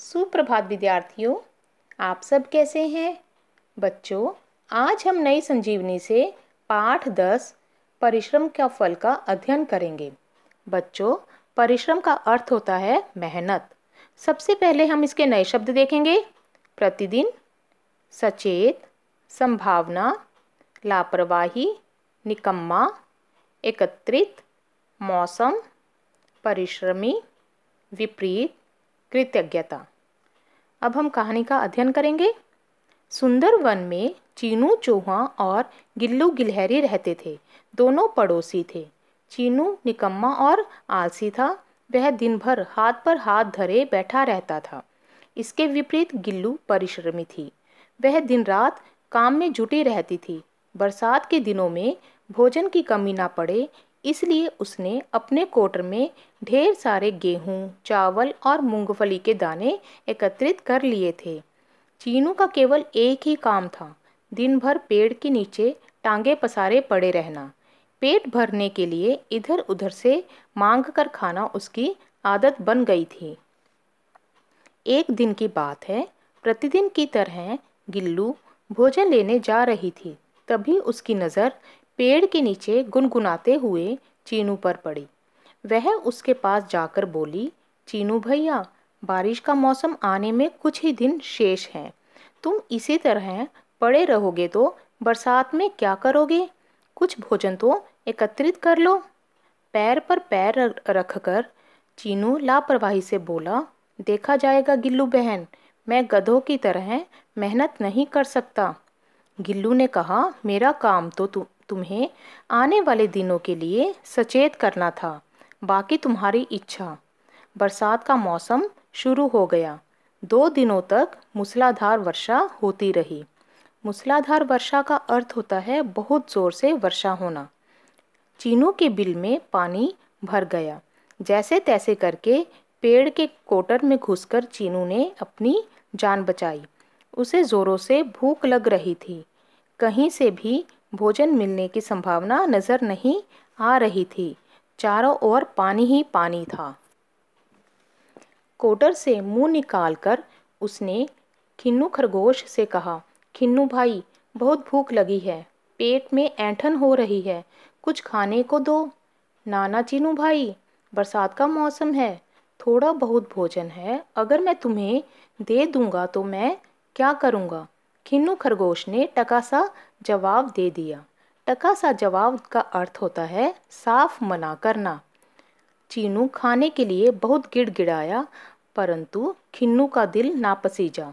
सुप्रभात विद्यार्थियों आप सब कैसे हैं बच्चों आज हम नई संजीवनी से पाठ दस परिश्रम का फल का अध्ययन करेंगे बच्चों परिश्रम का अर्थ होता है मेहनत सबसे पहले हम इसके नए शब्द देखेंगे प्रतिदिन सचेत संभावना लापरवाही निकम्मा एकत्रित मौसम परिश्रमी विपरीत कृतज्ञता अब हम कहानी का अध्ययन करेंगे सुंदर वन में चीनू चूहा और गिल्लू गिलहरी रहते थे दोनों पड़ोसी थे चीनू निकम्मा और आलसी था वह दिन भर हाथ पर हाथ धरे बैठा रहता था इसके विपरीत गिल्लू परिश्रमी थी वह दिन रात काम में जुटी रहती थी बरसात के दिनों में भोजन की कमी ना पड़े इसलिए उसने अपने कोटर में ढेर सारे गेहूं चावल और मूंगफली के दाने एकत्रित कर लिए थे चीनू का केवल एक ही काम था दिन भर पेड़ के नीचे टांगे पसारे पड़े रहना पेट भरने के लिए इधर उधर से मांग कर खाना उसकी आदत बन गई थी एक दिन की बात है प्रतिदिन की तरह गिल्लू भोजन लेने जा रही थी तभी उसकी नज़र पेड़ के नीचे गुनगुनाते हुए चीनू पर पड़ी वह उसके पास जाकर बोली चीनू भैया बारिश का मौसम आने में कुछ ही दिन शेष हैं तुम इसी तरह पड़े रहोगे तो बरसात में क्या करोगे कुछ भोजन तो एकत्रित कर लो पैर पर पैर रखकर चीनू लापरवाही से बोला देखा जाएगा गिल्लू बहन मैं गधों की तरह मेहनत नहीं कर सकता गिल्लू ने कहा मेरा काम तो तुम तुम्हें आने वाले दिनों के लिए सचेत करना था बाकी तुम्हारी इच्छा बरसात का मौसम शुरू हो गया दो दिनों तक मूसलाधार वर्षा होती रही मूसलाधार वर्षा का अर्थ होता है बहुत ज़ोर से वर्षा होना चीनू के बिल में पानी भर गया जैसे तैसे करके पेड़ के कोटर में घुसकर चीनू ने अपनी जान बचाई उसे ज़ोरों से भूख लग रही थी कहीं से भी भोजन मिलने की संभावना नज़र नहीं आ रही थी चारों ओर पानी ही पानी था कोटर से मुंह निकालकर उसने खिन्नू खरगोश से कहा खिन्नू भाई बहुत भूख लगी है पेट में ऐंठन हो रही है कुछ खाने को दो नाना चीनू भाई बरसात का मौसम है थोड़ा बहुत भोजन है अगर मैं तुम्हें दे दूंगा तो मैं क्या करूंगा खिन्नू खरगोश ने टका सा जवाब दे दिया टका सा जवाब का अर्थ होता है साफ मना करना चीनू खाने के लिए बहुत गिड़गिड़ाया परंतु खिन्नू का दिल नापसीजा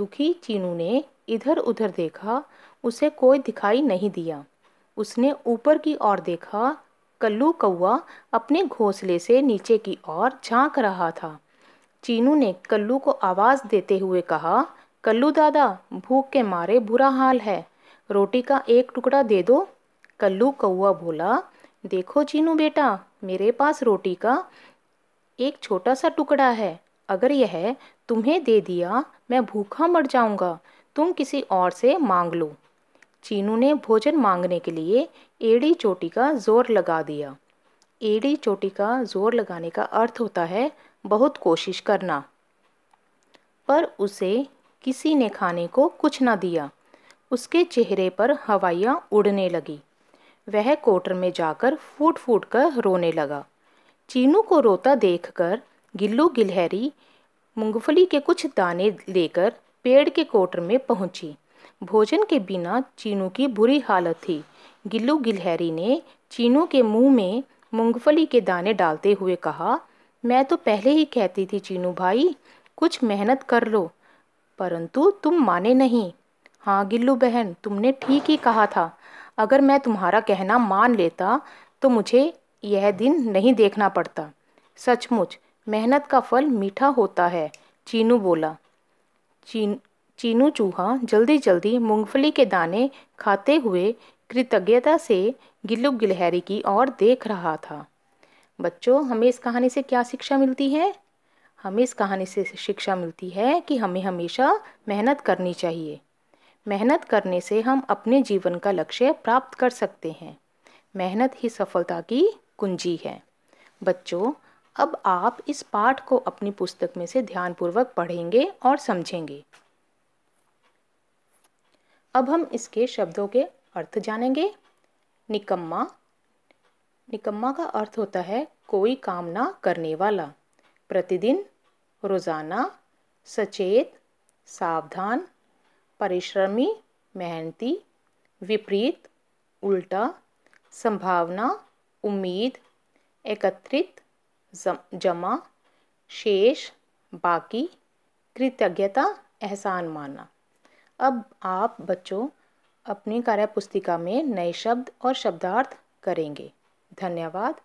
दुखी चीनू ने इधर उधर देखा उसे कोई दिखाई नहीं दिया उसने ऊपर की ओर देखा कल्लू कौआ अपने घोंसले से नीचे की ओर झांक रहा था चीनू ने कल्लू को आवाज़ देते हुए कहा कल्लू दादा भूख के मारे बुरा हाल है रोटी का एक टुकड़ा दे दो कल्लू कौआ बोला देखो चीनू बेटा मेरे पास रोटी का एक छोटा सा टुकड़ा है अगर यह तुम्हें दे दिया मैं भूखा मर जाऊंगा तुम किसी और से मांग लो चीनू ने भोजन मांगने के लिए एड़ी चोटी का जोर लगा दिया एड़ी चोटी का जोर लगाने का अर्थ होता है बहुत कोशिश करना पर उसे किसी ने खाने को कुछ ना दिया उसके चेहरे पर हवाइयाँ उड़ने लगी वह कोटर में जाकर फूट फूट कर रोने लगा चीनू को रोता देखकर गिल्लू गिलहरी मूंगफली के कुछ दाने लेकर पेड़ के कोटर में पहुंची भोजन के बिना चीनू की बुरी हालत थी गिल्लू गिलहरी ने चीनू के मुंह में मूंगफली के दाने डालते हुए कहा मैं तो पहले ही कहती थी चीनू भाई कुछ मेहनत कर लो परंतु तुम माने नहीं हाँ गिल्लू बहन तुमने ठीक ही कहा था अगर मैं तुम्हारा कहना मान लेता तो मुझे यह दिन नहीं देखना पड़ता सचमुच मेहनत का फल मीठा होता है चीनू बोला चीन चीनू चूहा जल्दी जल्दी मूंगफली के दाने खाते हुए कृतज्ञता से गिल्लू गिलहरी की ओर देख रहा था बच्चों हमें इस कहानी से क्या शिक्षा मिलती है हमें इस कहानी से शिक्षा मिलती है कि हमें हमेशा मेहनत करनी चाहिए मेहनत करने से हम अपने जीवन का लक्ष्य प्राप्त कर सकते हैं मेहनत ही सफलता की कुंजी है बच्चों अब आप इस पाठ को अपनी पुस्तक में से ध्यानपूर्वक पढ़ेंगे और समझेंगे अब हम इसके शब्दों के अर्थ जानेंगे निकम्मा निकम्मा का अर्थ होता है कोई काम ना करने वाला प्रतिदिन रोज़ाना सचेत सावधान परिश्रमी मेहनती विपरीत उल्टा संभावना उम्मीद एकत्रित जमा शेष बाकी कृतज्ञता एहसान मानना अब आप बच्चों अपनी कार्य पुस्तिका में नए शब्द और शब्दार्थ करेंगे धन्यवाद